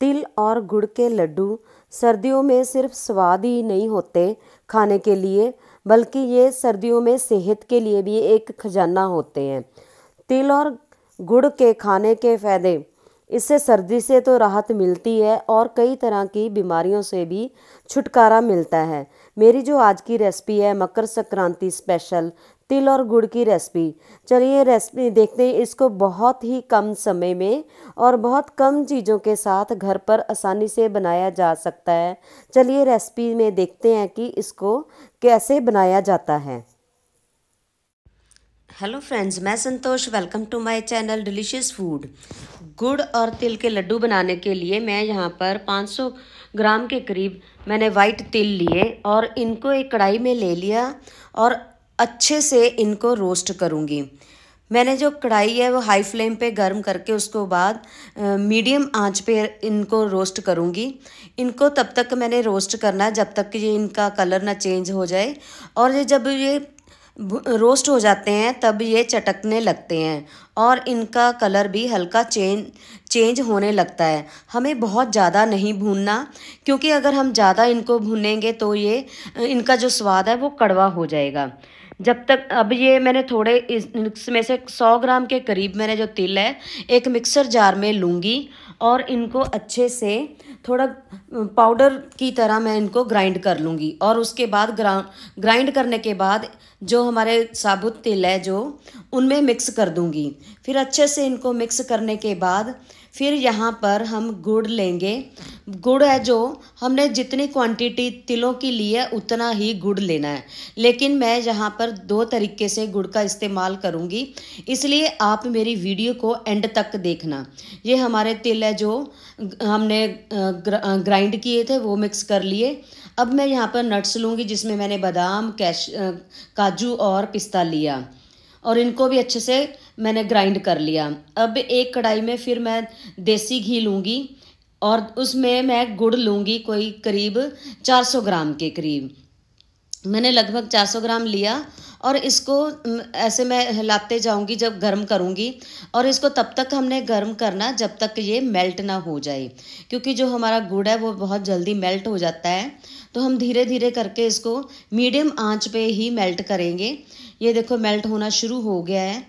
तिल और गुड़ के लड्डू सर्दियों में सिर्फ स्वाद ही नहीं होते खाने के लिए बल्कि ये सर्दियों में सेहत के लिए भी एक खजाना होते हैं तिल और गुड़ के खाने के फ़ायदे इससे सर्दी से तो राहत मिलती है और कई तरह की बीमारियों से भी छुटकारा मिलता है मेरी जो आज की रेसिपी है मकर संक्रांति स्पेशल तिल और गुड़ की रेसिपी चलिए रेसिपी देखते हैं इसको बहुत ही कम समय में और बहुत कम चीज़ों के साथ घर पर आसानी से बनाया जा सकता है चलिए रेसिपी में देखते हैं कि इसको कैसे बनाया जाता है हेलो फ्रेंड्स मैं Santosh welcome to my channel delicious food गुड़ और तिल के लड्डू बनाने के लिए मैं यहाँ पर 500 ग्राम के करीब मैंने वाइट तिल लिए और इनको एक कढ़ाई में ले लिया और अच्छे से इनको रोस्ट करूँगी मैंने जो कढ़ाई है वो हाई फ्लेम पे गर्म करके उसको बाद मीडियम आंच पे इनको रोस्ट करूँगी इनको तब तक मैंने रोस्ट करना है जब तक कि ये इनका कलर ना चेंज हो जाए और ये जब ये रोस्ट हो जाते हैं तब ये चटकने लगते हैं और इनका कलर भी हल्का चेंज चेंज होने लगता है हमें बहुत ज़्यादा नहीं भूनना क्योंकि अगर हम ज़्यादा इनको भूनेंगे तो ये इनका जो स्वाद है वो कड़वा हो जाएगा जब तक अब ये मैंने थोड़े इसमें से सौ ग्राम के करीब मैंने जो तिल है एक मिक्सर जार में लूँगी और इनको अच्छे से थोड़ा पाउडर की तरह मैं इनको ग्राइंड कर लूँगी और उसके बाद ग्राउंड ग्राइंड करने के बाद जो हमारे साबुत तिल है जो उनमें मिक्स कर दूंगी फिर अच्छे से इनको मिक्स करने के बाद फिर यहाँ पर हम गुड़ लेंगे गुड़ है जो हमने जितनी क्वांटिटी तिलों की ली है उतना ही गुड़ लेना है लेकिन मैं यहाँ पर दो तरीके से गुड़ का इस्तेमाल करूँगी इसलिए आप मेरी वीडियो को एंड तक देखना ये हमारे तिल है जो हमने ग्राइंड किए थे वो मिक्स कर लिए अब मैं यहाँ पर नट्स लूँगी जिसमें मैंने बादाम कैश का काजू और पिस्ता लिया और इनको भी अच्छे से मैंने ग्राइंड कर लिया अब एक कढ़ाई में फिर मैं देसी घी लूँगी और उसमें मैं गुड़ लूँगी कोई करीब 400 ग्राम के करीब मैंने लगभग 400 ग्राम लिया और इसको ऐसे मैं हिलाते जाऊंगी जब गर्म करूंगी और इसको तब तक हमने गर्म करना जब तक ये मेल्ट ना हो जाए क्योंकि जो हमारा गुड़ है वो बहुत जल्दी मेल्ट हो जाता है तो हम धीरे धीरे करके इसको मीडियम आंच पे ही मेल्ट करेंगे ये देखो मेल्ट होना शुरू हो गया है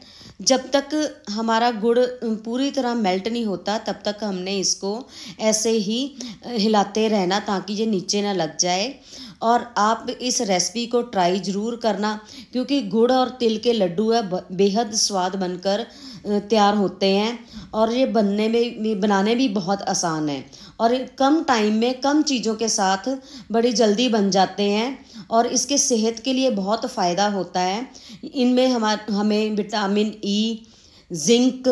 जब तक हमारा गुड़ पूरी तरह मेल्ट नहीं होता तब तक हमने इसको ऐसे ही हिलाते रहना ताकि ये नीचे ना लग जाए और आप इस रेसिपी को ट्राई ज़रूर करना क्योंकि गुड़ और तिल के लड्डू है बेहद स्वाद बनकर तैयार होते हैं और ये बनने में बनाने भी बहुत आसान है और कम टाइम में कम चीज़ों के साथ बड़ी जल्दी बन जाते हैं और इसके सेहत के लिए बहुत फ़ायदा होता है इनमें हमार हमें विटामिन ई जिंक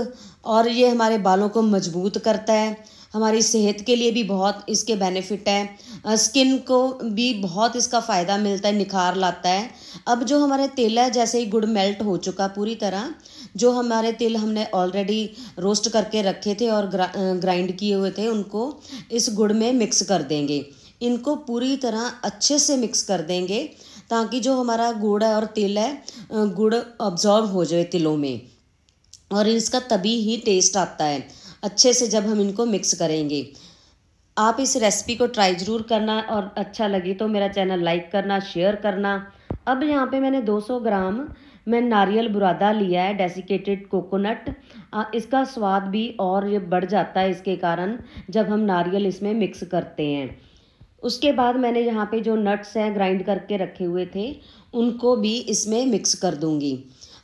और ये हमारे बालों को मजबूत करता है हमारी सेहत के लिए भी बहुत इसके बेनिफिट हैं स्किन को भी बहुत इसका फ़ायदा मिलता है निखार लाता है अब जो हमारे तेल है जैसे ही गुड़ मेल्ट हो चुका पूरी तरह जो हमारे तेल हमने ऑलरेडी रोस्ट करके रखे थे और ग्रा, ग्राइंड किए हुए थे उनको इस गुड़ में मिक्स कर देंगे इनको पूरी तरह अच्छे से मिक्स कर देंगे ताकि जो हमारा गुड़ है और तिल है गुड़ ऑब्जॉर्व हो जाए तिलों में और इसका तभी ही टेस्ट आता है अच्छे से जब हम इनको मिक्स करेंगे आप इस रेसिपी को ट्राई ज़रूर करना और अच्छा लगे तो मेरा चैनल लाइक करना शेयर करना अब यहाँ पे मैंने 200 ग्राम मैं नारियल बुरादा लिया है डेसिकेटेड कोकोनट इसका स्वाद भी और ये बढ़ जाता है इसके कारण जब हम नारियल इसमें मिक्स करते हैं उसके बाद मैंने यहाँ पे जो नट्स हैं ग्राइंड करके रखे हुए थे उनको भी इसमें मिक्स कर दूँगी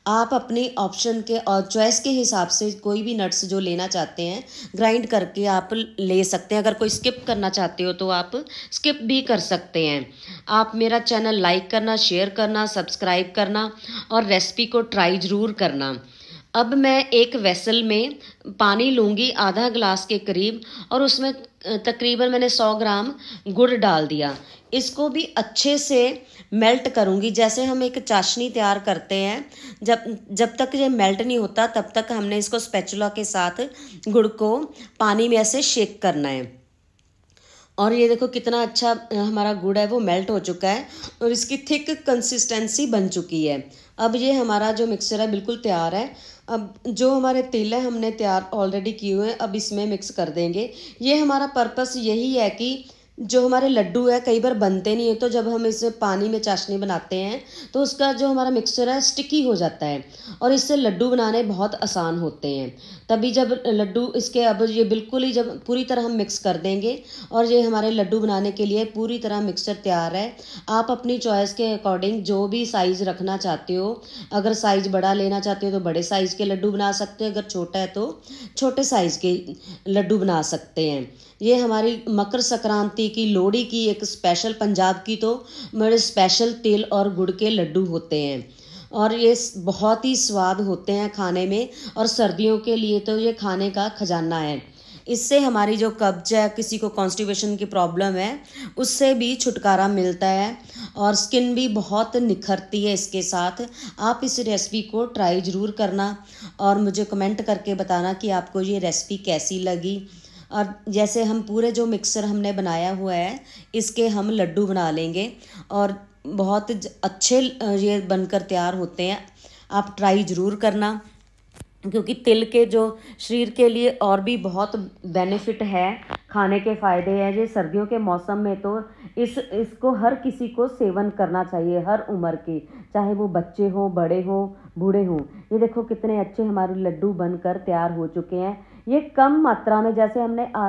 आप अपने ऑप्शन के और चॉइस के हिसाब से कोई भी नट्स जो लेना चाहते हैं ग्राइंड करके आप ले सकते हैं अगर कोई स्किप करना चाहते हो तो आप स्किप भी कर सकते हैं आप मेरा चैनल लाइक करना शेयर करना सब्सक्राइब करना और रेसिपी को ट्राई ज़रूर करना अब मैं एक वेसल में पानी लूँगी आधा ग्लास के करीब और उसमें तकरीबन मैंने 100 ग्राम गुड़ डाल दिया इसको भी अच्छे से मेल्ट करूँगी जैसे हम एक चाशनी तैयार करते हैं जब जब तक ये मेल्ट नहीं होता तब तक हमने इसको स्पैचुला के साथ गुड़ को पानी में ऐसे शेक करना है और ये देखो कितना अच्छा हमारा गुड़ है वो मेल्ट हो चुका है और इसकी थिक कंसिस्टेंसी बन चुकी है अब ये हमारा जो मिक्सचर है बिल्कुल तैयार है अब जो हमारे तिल है हमने तैयार ऑलरेडी किए हुए हैं अब इसमें मिक्स कर देंगे ये हमारा पर्पस यही है कि जो हमारे लड्डू है कई बार बनते नहीं है तो जब हम इसे पानी में चाशनी बनाते हैं तो उसका जो हमारा मिक्सचर है स्टिकी हो जाता है और इससे लड्डू बनाने बहुत आसान होते हैं तभी जब लड्डू इसके अब ये बिल्कुल ही जब पूरी तरह हम मिक्स कर देंगे और ये हमारे लड्डू बनाने के लिए पूरी तरह मिक्सचर तैयार है आप अपनी चॉइस के अकॉर्डिंग जो भी साइज़ रखना चाहते हो अगर साइज़ बड़ा लेना चाहते हो तो बड़े साइज़ के लड्डू बना सकते हो अगर छोटा है तो छोटे साइज़ के लड्डू बना सकते हैं ये हमारी मकर संक्रांति सरस्वती की लोहड़ी की एक स्पेशल पंजाब की तो बड़े स्पेशल तिल और गुड़ के लड्डू होते हैं और ये बहुत ही स्वाद होते हैं खाने में और सर्दियों के लिए तो ये खाने का खजाना है इससे हमारी जो कब्ज है किसी को कॉन्स्टिवेशन की प्रॉब्लम है उससे भी छुटकारा मिलता है और स्किन भी बहुत निखरती है इसके साथ आप इस रेसिपी को ट्राई ज़रूर करना और मुझे कमेंट करके बताना कि आपको ये रेसिपी कैसी लगी और जैसे हम पूरे जो मिक्सर हमने बनाया हुआ है इसके हम लड्डू बना लेंगे और बहुत अच्छे ये बनकर तैयार होते हैं आप ट्राई ज़रूर करना क्योंकि तिल के जो शरीर के लिए और भी बहुत बेनिफिट है खाने के फ़ायदे हैं ये सर्दियों के मौसम में तो इस इसको हर किसी को सेवन करना चाहिए हर उम्र के चाहे वो बच्चे हों बड़े हों बूढ़े हों ये देखो कितने अच्छे हमारे लड्डू बनकर तैयार हो चुके हैं ये कम मात्रा में जैसे हमने आ,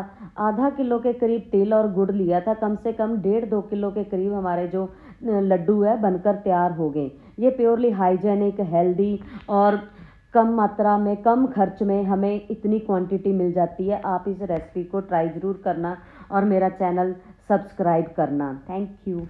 आधा किलो के करीब तेल और गुड़ लिया था कम से कम डेढ़ दो किलो के करीब हमारे जो लड्डू है बनकर तैयार हो गए ये प्योरली हाइजेनिक हेल्दी और कम मात्रा में कम खर्च में हमें इतनी क्वांटिटी मिल जाती है आप इस रेसिपी को ट्राई ज़रूर करना और मेरा चैनल सब्सक्राइब करना थैंक यू